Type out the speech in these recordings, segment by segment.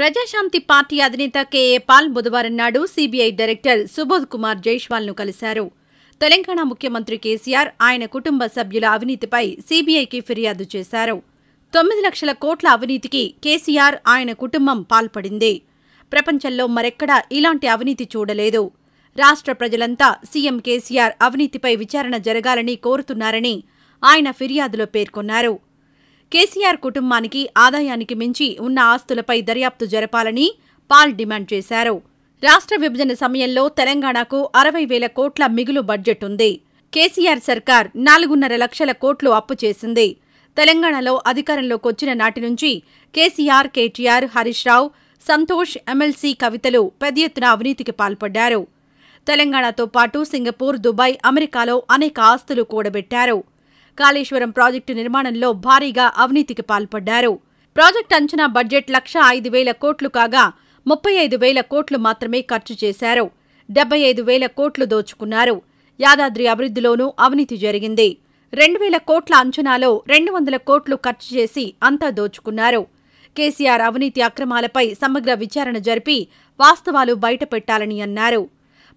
Praja Shanti party అధినేత K పాల్ బుధవారం నాడు సీబీఐ డైరెక్టర్ సుబోధ్ కుమార్ జైష్వాల్ ను కలిశారు తెలంగాణ ముఖ్యమంత్రి కేసీఆర్ ఆయన కుటుంబ సభ్యుల అవినీతిపై సీబీఐకి ఫిర్యాదు చేశారు తొమ్మిది లక్షల కోట్ల అవినీతికి కేసీఆర్ ఆయన కుటుంబం పాల్పడింది ప్రపంచంలో మరెక్కడా ఇలాంటి అవినీతి చూడలేదు రాష్ట్ర ప్రజలంతా సీఎం కేసీఆర్ అవినీతిపై విచారణ జరగాలని కోరుతున్నారని ఆయన ఫిర్యాదులో పేర్కొన్నారు కేసీఆర్ కుటుంబానికి ఆదాయానికి మించి ఉన్న ఆస్తులపై దర్యాప్తు జరపాలని పాల్ డిమాండ్ చేశారు రాష్ట్ర విభజన సమయంలో తెలంగాణకు అరవై వేల కోట్ల మిగులు బడ్జెట్ ఉంది కేసీఆర్ సర్కార్ నాలుగున్నర లక్షల కోట్లు అప్పు చేసింది తెలంగాణలో అధికారంలోకి వచ్చిన నాటి నుంచి కేసీఆర్ కేటీఆర్ హరీష్ రావు సంతోష్ ఎమ్మెల్సీ కవితలు పెద్ద ఎత్తున అవినీతికి పాల్పడ్డారు తెలంగాణతో పాటు సింగపూర్ దుబాయ్ అమెరికాలో అనేక ఆస్తులు కూడబెట్టారు కాళేశ్వరం ప్రాజెక్టు నిర్మాణంలో భారీగా అవినీతికి పాల్పడ్డారు ప్రాజెక్టు అంచనా బడ్జెట్ లక్ష ఐదు వేల కోట్లు కాగా ముప్పై ఐదు వేల కోట్లు మాత్రమే ఖర్చు చేశారు డెబ్బై ఐదు వేల కోట్లు దోచుకున్నారు యాదాద్రి అభివృద్ధిలోనూ అవినీతి జరిగింది రెండు వేల కోట్ల అంచనాలో రెండు వందల కోట్లు ఖర్చు చేసి అంతా దోచుకున్నారు కేసీఆర్ అవినీతి అక్రమాలపై సమగ్ర విచారణ జరిపి వాస్తవాలు బయటపెట్టాలని అన్నారు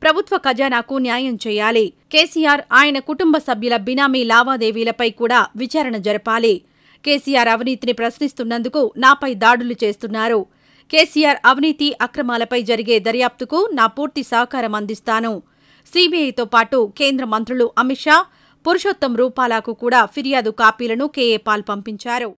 ప్రభుత్వ ఖజానాకు న్యాయం చేయాలి కేసీఆర్ ఆయన కుటుంబ సభ్యుల బినామీ లావాదేవీలపై కూడా విచారణ జరపాలి కేసీఆర్ అవినీతిని ప్రశ్నిస్తున్నందుకు నాపై దాడులు చేస్తున్నారు కేసీఆర్ అవినీతి అక్రమాలపై జరిగే దర్యాప్తుకు నా పూర్తి సహకారం అందిస్తాను సీబీఐతో పాటు కేంద్ర మంత్రులు అమిత్ షా పురుషోత్తం రూపాలాకు కూడా ఫిర్యాదు కాపీలను కేఏ పాల్ పంపించారు